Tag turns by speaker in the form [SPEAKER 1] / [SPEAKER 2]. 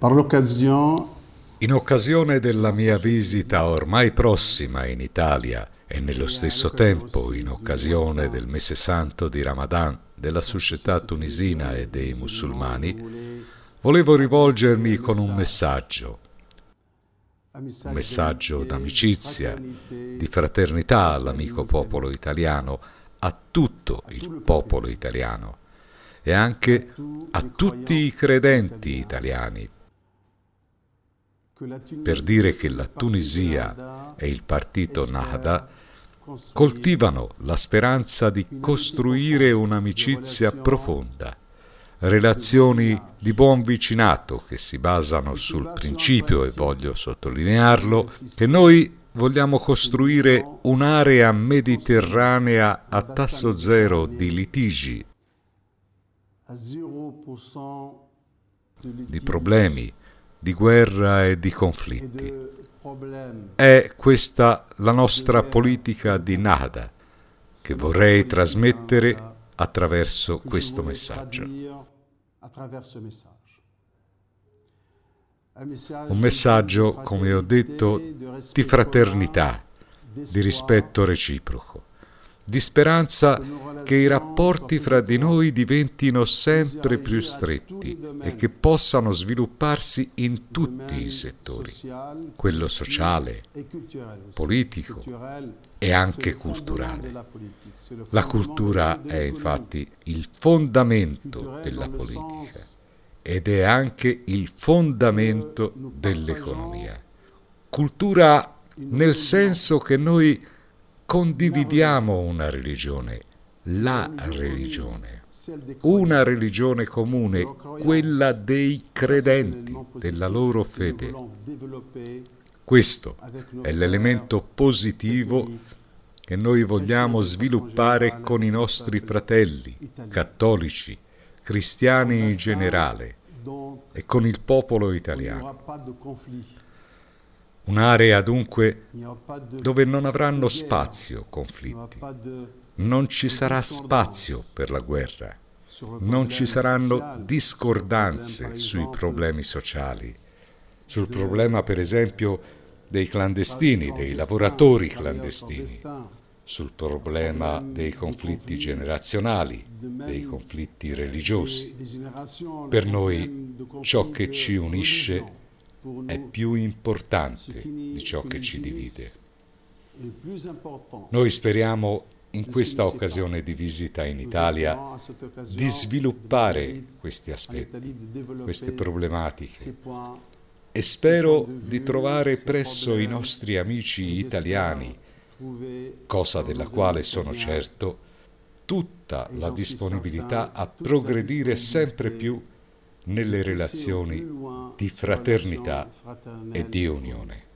[SPEAKER 1] In occasione della mia visita ormai prossima in Italia e nello stesso tempo in occasione del mese santo di Ramadan della società tunisina e dei musulmani, volevo rivolgermi con un messaggio. Un messaggio d'amicizia, di fraternità all'amico popolo italiano, a tutto il popolo italiano e anche a tutti i credenti italiani per dire che la Tunisia e il partito Nahda coltivano la speranza di costruire un'amicizia profonda, relazioni di buon vicinato che si basano sul principio, e voglio sottolinearlo, che noi vogliamo costruire un'area mediterranea a tasso zero di litigi, di problemi, di guerra e di conflitti. È questa la nostra politica di Nada che vorrei trasmettere attraverso questo messaggio. Un messaggio, come ho detto, di fraternità, di rispetto reciproco di speranza che i rapporti fra di noi diventino sempre più stretti e che possano svilupparsi in tutti i settori, quello sociale, politico e anche culturale. La cultura è infatti il fondamento della politica ed è anche il fondamento dell'economia. Cultura nel senso che noi condividiamo una religione, la religione, una religione comune, quella dei credenti, della loro fede. Questo è l'elemento positivo che noi vogliamo sviluppare con i nostri fratelli cattolici, cristiani in generale e con il popolo italiano. Un'area dunque dove non avranno spazio conflitti. Non ci sarà spazio per la guerra. Non ci saranno discordanze sui problemi sociali. Sul problema, per esempio, dei clandestini, dei lavoratori clandestini, sul problema dei conflitti generazionali, dei conflitti religiosi. Per noi ciò che ci unisce è è più importante di ciò che ci divide. Noi speriamo in questa occasione di visita in Italia di sviluppare questi aspetti, queste problematiche e spero di trovare presso i nostri amici italiani,
[SPEAKER 2] cosa della quale sono
[SPEAKER 1] certo, tutta la disponibilità a progredire sempre più nelle relazioni di fraternità e di unione.